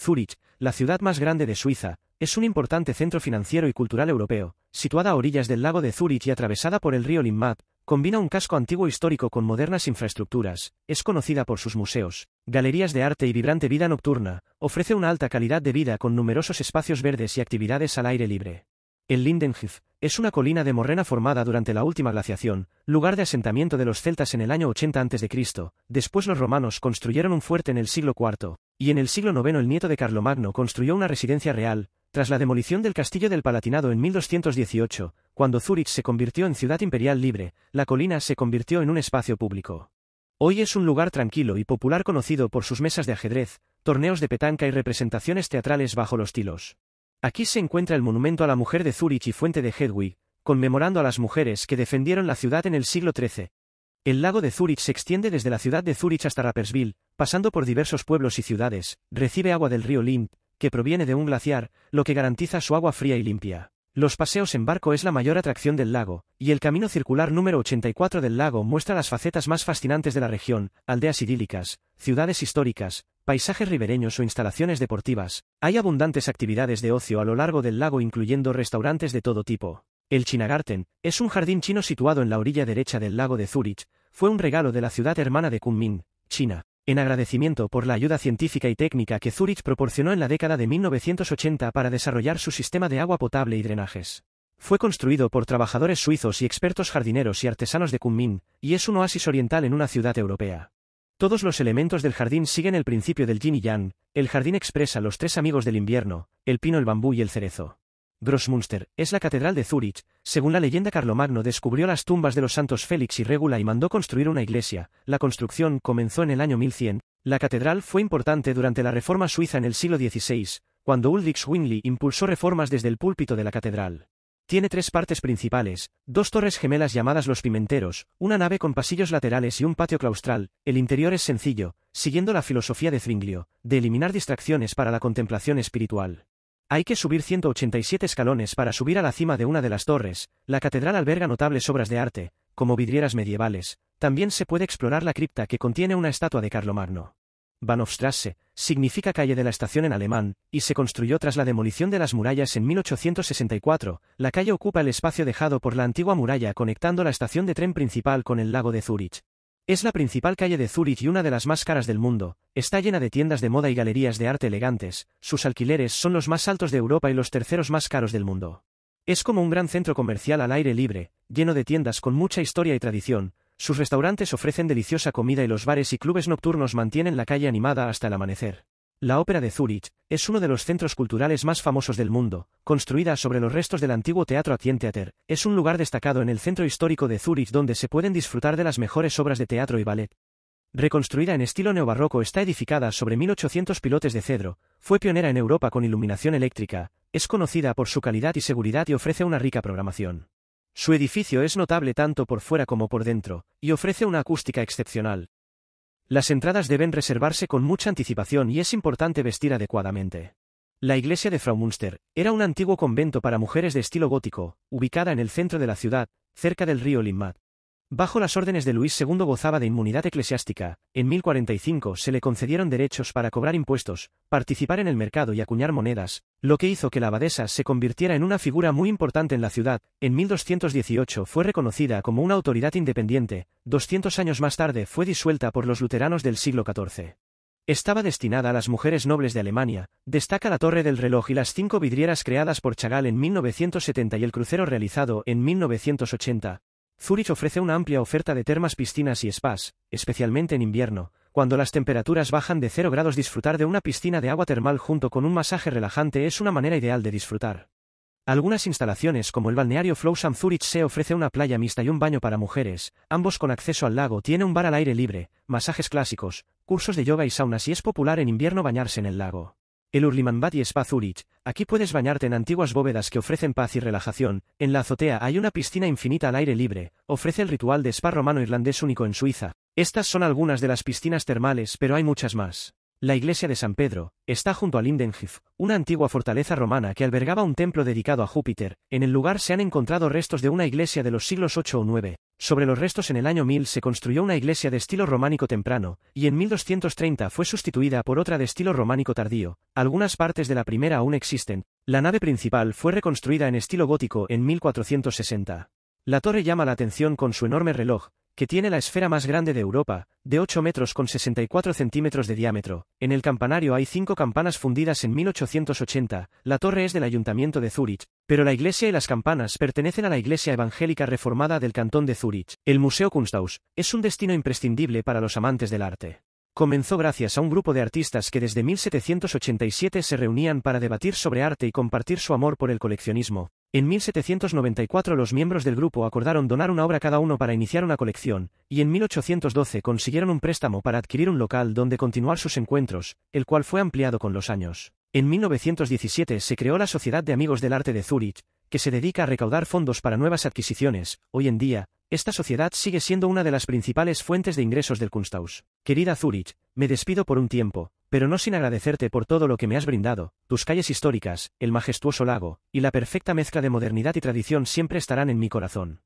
Zúrich, la ciudad más grande de Suiza, es un importante centro financiero y cultural europeo, situada a orillas del lago de Zúrich y atravesada por el río Limmat, combina un casco antiguo histórico con modernas infraestructuras, es conocida por sus museos, galerías de arte y vibrante vida nocturna, ofrece una alta calidad de vida con numerosos espacios verdes y actividades al aire libre. El Lindenhof es una colina de morrena formada durante la última glaciación, lugar de asentamiento de los celtas en el año 80 a.C., después los romanos construyeron un fuerte en el siglo IV, y en el siglo IX el nieto de Carlomagno construyó una residencia real, tras la demolición del castillo del Palatinado en 1218, cuando Zúrich se convirtió en ciudad imperial libre, la colina se convirtió en un espacio público. Hoy es un lugar tranquilo y popular conocido por sus mesas de ajedrez, torneos de petanca y representaciones teatrales bajo los tilos. Aquí se encuentra el monumento a la mujer de Zúrich y Fuente de Hedwig, conmemorando a las mujeres que defendieron la ciudad en el siglo XIII. El lago de Zúrich se extiende desde la ciudad de Zúrich hasta Rapperswil, pasando por diversos pueblos y ciudades, recibe agua del río Limp, que proviene de un glaciar, lo que garantiza su agua fría y limpia. Los paseos en barco es la mayor atracción del lago, y el camino circular número 84 del lago muestra las facetas más fascinantes de la región, aldeas idílicas, ciudades históricas, paisajes ribereños o instalaciones deportivas, hay abundantes actividades de ocio a lo largo del lago incluyendo restaurantes de todo tipo. El Chinagarten es un jardín chino situado en la orilla derecha del lago de Zurich, fue un regalo de la ciudad hermana de Kunming, China, en agradecimiento por la ayuda científica y técnica que Zurich proporcionó en la década de 1980 para desarrollar su sistema de agua potable y drenajes. Fue construido por trabajadores suizos y expertos jardineros y artesanos de Kunming, y es un oasis oriental en una ciudad europea. Todos los elementos del jardín siguen el principio del yin y yang, el jardín expresa los tres amigos del invierno, el pino, el bambú y el cerezo. Grossmünster es la catedral de Zúrich, según la leyenda Carlomagno descubrió las tumbas de los santos Félix y Régula y mandó construir una iglesia, la construcción comenzó en el año 1100, la catedral fue importante durante la Reforma Suiza en el siglo XVI, cuando Ulrich Zwingli impulsó reformas desde el púlpito de la catedral. Tiene tres partes principales, dos torres gemelas llamadas los Pimenteros, una nave con pasillos laterales y un patio claustral, el interior es sencillo, siguiendo la filosofía de Zwinglio, de eliminar distracciones para la contemplación espiritual. Hay que subir 187 escalones para subir a la cima de una de las torres, la catedral alberga notables obras de arte, como vidrieras medievales, también se puede explorar la cripta que contiene una estatua de Carlomagno. Banofstrasse, significa calle de la estación en alemán, y se construyó tras la demolición de las murallas en 1864. La calle ocupa el espacio dejado por la antigua muralla conectando la estación de tren principal con el lago de Zúrich. Es la principal calle de Zúrich y una de las más caras del mundo, está llena de tiendas de moda y galerías de arte elegantes, sus alquileres son los más altos de Europa y los terceros más caros del mundo. Es como un gran centro comercial al aire libre, lleno de tiendas con mucha historia y tradición, sus restaurantes ofrecen deliciosa comida y los bares y clubes nocturnos mantienen la calle animada hasta el amanecer. La Ópera de Zúrich es uno de los centros culturales más famosos del mundo, construida sobre los restos del antiguo Teatro Theater, es un lugar destacado en el centro histórico de Zúrich donde se pueden disfrutar de las mejores obras de teatro y ballet. Reconstruida en estilo neobarroco está edificada sobre 1800 pilotes de cedro, fue pionera en Europa con iluminación eléctrica, es conocida por su calidad y seguridad y ofrece una rica programación. Su edificio es notable tanto por fuera como por dentro, y ofrece una acústica excepcional. Las entradas deben reservarse con mucha anticipación y es importante vestir adecuadamente. La iglesia de Fraumünster era un antiguo convento para mujeres de estilo gótico, ubicada en el centro de la ciudad, cerca del río Limmat. Bajo las órdenes de Luis II gozaba de inmunidad eclesiástica, en 1045 se le concedieron derechos para cobrar impuestos, participar en el mercado y acuñar monedas, lo que hizo que la abadesa se convirtiera en una figura muy importante en la ciudad, en 1218 fue reconocida como una autoridad independiente, 200 años más tarde fue disuelta por los luteranos del siglo XIV. Estaba destinada a las mujeres nobles de Alemania, destaca la Torre del Reloj y las cinco vidrieras creadas por Chagall en 1970 y el crucero realizado en 1980, Zurich ofrece una amplia oferta de termas, piscinas y spas, especialmente en invierno, cuando las temperaturas bajan de 0 grados disfrutar de una piscina de agua termal junto con un masaje relajante es una manera ideal de disfrutar. Algunas instalaciones como el balneario Flowsam Zurich se ofrece una playa mixta y un baño para mujeres, ambos con acceso al lago, tiene un bar al aire libre, masajes clásicos, cursos de yoga y saunas y es popular en invierno bañarse en el lago. El Urlimanbad y Spa Zurich, aquí puedes bañarte en antiguas bóvedas que ofrecen paz y relajación, en la azotea hay una piscina infinita al aire libre, ofrece el ritual de spa romano irlandés único en Suiza. Estas son algunas de las piscinas termales pero hay muchas más. La iglesia de San Pedro está junto a Lindenhof, una antigua fortaleza romana que albergaba un templo dedicado a Júpiter. En el lugar se han encontrado restos de una iglesia de los siglos 8 o 9. Sobre los restos en el año 1000 se construyó una iglesia de estilo románico temprano, y en 1230 fue sustituida por otra de estilo románico tardío. Algunas partes de la primera aún existen. La nave principal fue reconstruida en estilo gótico en 1460. La torre llama la atención con su enorme reloj, que tiene la esfera más grande de Europa, de 8 metros con 64 centímetros de diámetro. En el campanario hay cinco campanas fundidas en 1880, la torre es del Ayuntamiento de Zúrich, pero la iglesia y las campanas pertenecen a la iglesia evangélica reformada del cantón de Zúrich. El Museo Kunsthaus es un destino imprescindible para los amantes del arte. Comenzó gracias a un grupo de artistas que desde 1787 se reunían para debatir sobre arte y compartir su amor por el coleccionismo. En 1794 los miembros del grupo acordaron donar una obra cada uno para iniciar una colección, y en 1812 consiguieron un préstamo para adquirir un local donde continuar sus encuentros, el cual fue ampliado con los años. En 1917 se creó la Sociedad de Amigos del Arte de Zúrich, que se dedica a recaudar fondos para nuevas adquisiciones. Hoy en día, esta sociedad sigue siendo una de las principales fuentes de ingresos del Kunsthaus. Querida Zúrich, me despido por un tiempo, pero no sin agradecerte por todo lo que me has brindado, tus calles históricas, el majestuoso lago, y la perfecta mezcla de modernidad y tradición siempre estarán en mi corazón.